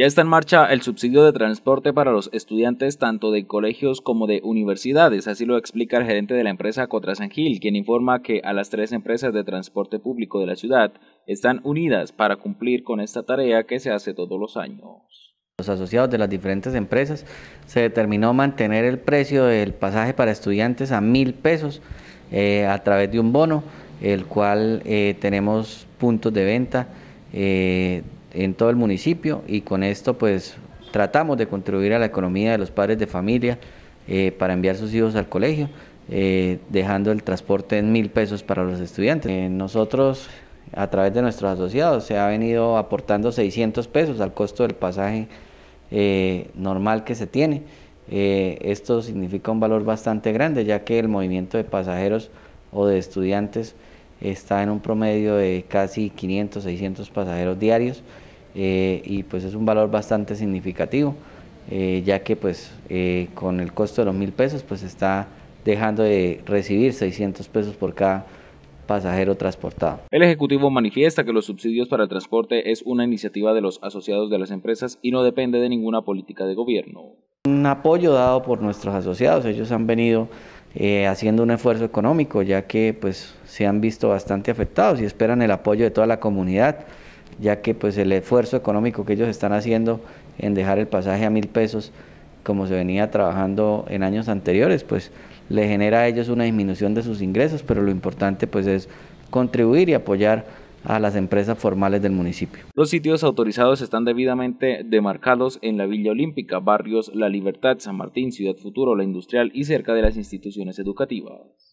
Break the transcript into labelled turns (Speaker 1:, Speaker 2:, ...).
Speaker 1: Ya está en marcha el subsidio de transporte para los estudiantes tanto de colegios como de universidades, así lo explica el gerente de la empresa San Gil, quien informa que a las tres empresas de transporte público de la ciudad están unidas para cumplir con esta tarea que se hace todos los
Speaker 2: años. Los asociados de las diferentes empresas se determinó mantener el precio del pasaje para estudiantes a mil pesos eh, a través de un bono, el cual eh, tenemos puntos de venta. Eh, en todo el municipio y con esto pues tratamos de contribuir a la economía de los padres de familia eh, para enviar sus hijos al colegio, eh, dejando el transporte en mil pesos para los estudiantes. Eh, nosotros a través de nuestros asociados se ha venido aportando 600 pesos al costo del pasaje normal que se tiene. esto significa un valor bastante grande ya que el movimiento de pasajeros o de estudiantes está en un promedio de casi 500, 600 pasajeros diarios eh, y pues es un valor bastante significativo, eh, ya que pues eh, con el costo de los mil pesos pues está dejando de recibir 600 pesos por cada pasajero transportado.
Speaker 1: El Ejecutivo manifiesta que los subsidios para el transporte es una iniciativa de los asociados de las empresas y no depende de ninguna política de gobierno.
Speaker 2: Un apoyo dado por nuestros asociados, ellos han venido eh, haciendo un esfuerzo económico, ya que pues se han visto bastante afectados y esperan el apoyo de toda la comunidad, ya que pues el esfuerzo económico que ellos están haciendo en dejar el pasaje a mil pesos, como se venía trabajando en años anteriores, pues le genera a ellos una disminución de sus ingresos, pero lo importante pues es contribuir y apoyar a las empresas formales del municipio.
Speaker 1: Los sitios autorizados están debidamente demarcados en la Villa Olímpica, barrios La Libertad, San Martín, Ciudad Futuro, La Industrial y cerca
Speaker 2: de las instituciones educativas.